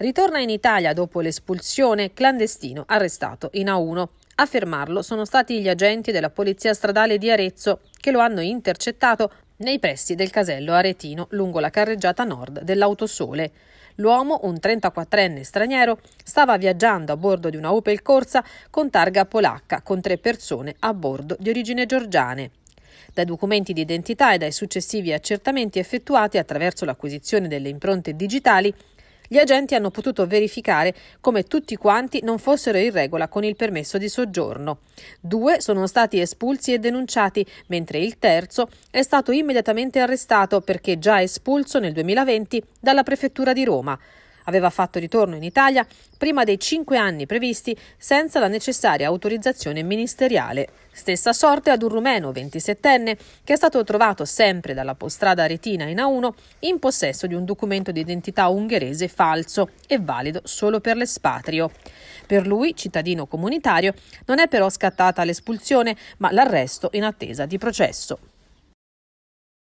Ritorna in Italia dopo l'espulsione clandestino arrestato in A1. A fermarlo sono stati gli agenti della Polizia Stradale di Arezzo che lo hanno intercettato nei pressi del casello aretino lungo la carreggiata nord dell'Autosole. L'uomo, un 34enne straniero, stava viaggiando a bordo di una Opel Corsa con targa polacca con tre persone a bordo di origine georgiane. Dai documenti di identità e dai successivi accertamenti effettuati attraverso l'acquisizione delle impronte digitali gli agenti hanno potuto verificare come tutti quanti non fossero in regola con il permesso di soggiorno. Due sono stati espulsi e denunciati, mentre il terzo è stato immediatamente arrestato perché già espulso nel 2020 dalla prefettura di Roma aveva fatto ritorno in Italia prima dei cinque anni previsti senza la necessaria autorizzazione ministeriale. Stessa sorte ad un rumeno 27enne che è stato trovato sempre dalla dall'autostrada Retina in A1 in possesso di un documento di identità ungherese falso e valido solo per l'espatrio. Per lui, cittadino comunitario, non è però scattata l'espulsione, ma l'arresto in attesa di processo.